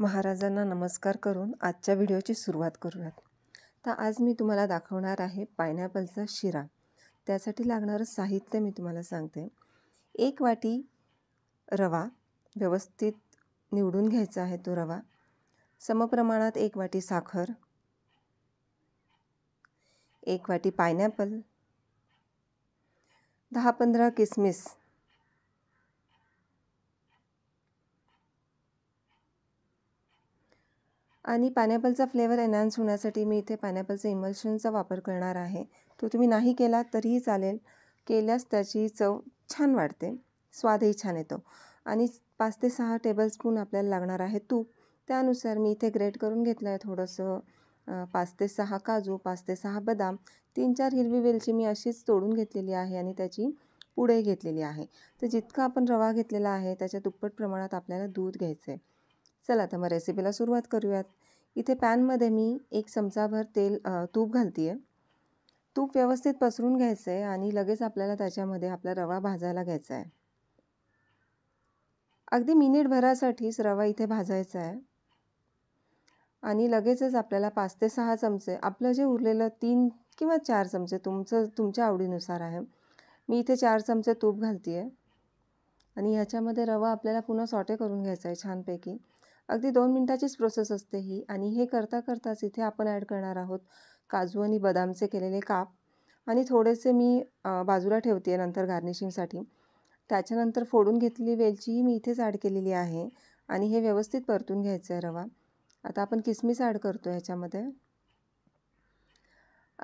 महाराजांना नमस्कार करून आजच्या व्हिडिओची सुरुवात करूयात तर आज मी तुम्हाला दाखवणार आहे पायनॅपलचा शिरा त्यासाठी लागणारं साहित्य मी तुम्हाला सांगते एक वाटी रवा व्यवस्थित निवडून घ्यायचा आहे तो रवा समप्रमाणात एक वाटी साखर एक वाटी पायनॅपल दहा पंधरा किसमिस आणि पायनॅपलचा फ्लेवर एनहान्स होण्यासाठी मी इथे पायनॅपलचा इमल्शनचा वापर करणार आहे तो तुम्ही नाही केला तरीही चालेल केल्यास त्याची चव छान वाढते स्वादही छान येतो आणि पाच ते सहा टेबलस्पून आपल्याला लागणार आहे तूप त्यानुसार मी इथे ग्रेट करून घेतलं आहे थोडंसं पाच ते सहा काजू पाच ते सहा बदाम तीन चार हिरवी वेलची मी अशीच तोडून घेतलेली आहे आणि त्याची पुढे घेतलेली आहे तर जितका आपण रवा घेतलेला आहे त्याच्या दुप्पट प्रमाणात आपल्याला दूध घ्यायचं आहे चला तर मग रेसिपीला सुरुवात करूयात इथे पॅनमध्ये मी एक चमचाभर तेल तूप घालते आहे तूप व्यवस्थित पसरून घ्यायचं आहे आणि लगेच आपल्याला त्याच्यामध्ये आपला रवा भाजायला घ्यायचा आहे अगदी मिनिटभरासाठीच रवा इथे भाजायचा आहे आणि लगेचच आपल्याला पाच ते सहा चमचे आपलं जे उरलेलं तीन किंवा चार चमचे तुमचं तुमच्या आवडीनुसार आहे मी इथे चार चमचे तूप घालते आहे आणि ह्याच्यामध्ये रवा आपल्याला पुन्हा सॉटे करून घ्यायचा आहे छानपैकी अगदी दोन मिनटाचीच प्रोसेस असते ही आणि हे करता करताच इथे आपण ॲड करणार आहोत काजू आणि बदामचे केलेले काप आणि थोडेसे मी बाजूला ठेवते आहे नंतर गार्निशिंगसाठी त्याच्यानंतर फोडून घेतलेली वेलचीही मी इथेच ॲड केलेली आहे आणि हे व्यवस्थित परतून घ्यायचं आहे रवा आता आपण किसमिस ॲड करतो ह्याच्यामध्ये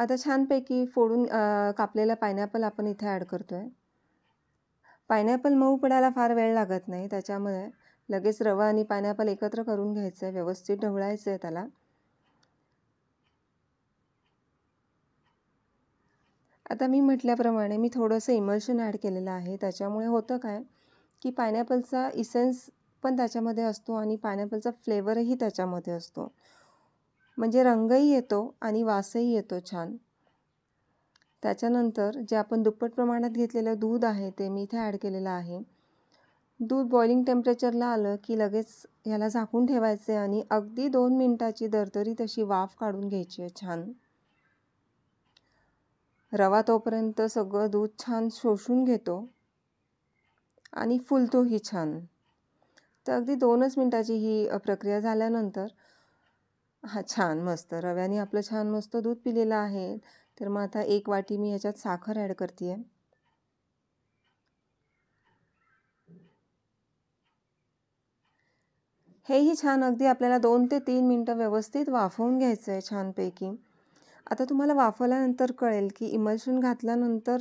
आता छानपैकी फोडून कापलेला पायनॅपल आपण इथे ॲड करतो आहे पायनॅपल मऊ पडायला फार वेळ लागत नाही त्याच्यामुळे लगेच रवा आणि पायनॅपल एकत्र करून घ्यायचं आहे व्यवस्थित ढवळायचं आहे त्याला आता मी म्हटल्याप्रमाणे मी थोडंसं इमल्शन ॲड केलेलं आहे त्याच्यामुळे होतं काय की पायनॅपलचा इसेन्स पण त्याच्यामध्ये असतो आणि पायनॅपलचा फ्लेवरही त्याच्यामध्ये असतो म्हणजे रंगही येतो आणि वासही येतो छान त्याच्यानंतर जे आपण दुप्पट प्रमाणात घेतलेलं दूध आहे ते मी इथे ॲड केलेलं आहे दूध बॉइलिंग टेम्परेचरला आलं की लगेच ह्याला झाकून ठेवायचं आहे आणि अगदी दोन मिनटाची दरदरी तशी वाफ काढून घ्यायची आहे छान रवा तोपर्यंत सगळं दूध छान शोषून घेतो आणि फुलतोही छान तर अगदी दोनच मिनटाची ही प्रक्रिया झाल्यानंतर हा छान मस्त रव्याने आपलं छान मस्त दूध पिलेलं आहे तर मग आता एक वाटी मी ह्याच्यात साखर ॲड करते आहे हेही छान अगदी आपल्याला दोन ते तीन मिनटं व्यवस्थित वाफवून घ्यायचं आहे छानपैकी आता तुम्हाला वाफवल्यानंतर कळेल की इमल्शन घातल्यानंतर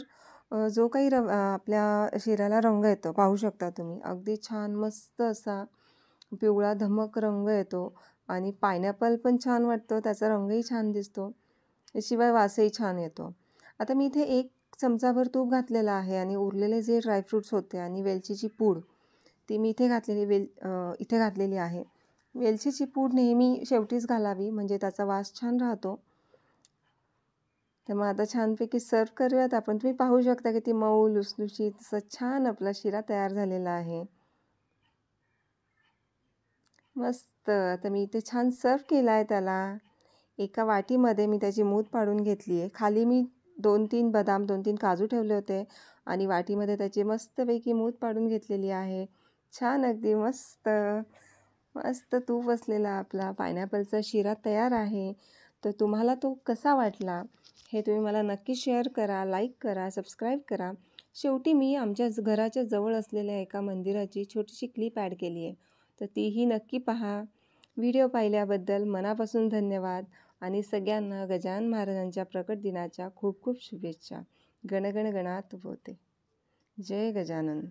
जो काही र आपल्या शिराला रंग येतो पाहू शकता तुम्ही अगदी छान मस्त असा पिवळा धमक रंग येतो आणि पायनॅपल पण छान वाटतो त्याचा रंगही छान दिसतो शिवाय वासही छान येतो आता मी इथे एक चमचाभर तूप घातलेलं आहे आणि उरलेले जे ड्रायफ्रूट्स होते आणि वेलचीची पूड ती मी इथे घातलेली वेल इथे घातलेली आहे वेलचीची पूड नेहमी शेवटीच घालावी म्हणजे त्याचा वास छान राहतो तर मग आता छानपैकी सर्व करूयात आपण तुम्ही पाहू शकता की ती मऊ लुसलुशी तसं छान आपला शिरा तयार झालेला आहे मस्त आता मी इथे छान सर्व केला आहे त्याला एका वाटीमध्ये मी त्याची मूत पाडून घेतली आहे खाली मी दोन तीन बदाम दोन तीन काजू ठेवले होते आणि वाटीमध्ये त्याची मस्तपैकी मूत पाडून घेतलेली आहे छान अगदी मस्त मस्त तूप असलेला आपला पायनॅपलचा शिरा तयार आहे तर तुम्हाला तो कसा वाटला हे तुम्ही मला नक्की शेअर करा लाईक करा सबस्क्राईब करा शेवटी मी आमच्या घराच्या जवळ असलेल्या एका मंदिराची छोटीशी क्लिप ॲड केली आहे तर तीही नक्की पहा व्हिडिओ पाहिल्याबद्दल मनापासून धन्यवाद आणि सगळ्यांना गजानन महाराजांच्या प्रकट दिनाच्या खूप खूप शुभेच्छा गणगणगणात गणात होते जय गजानन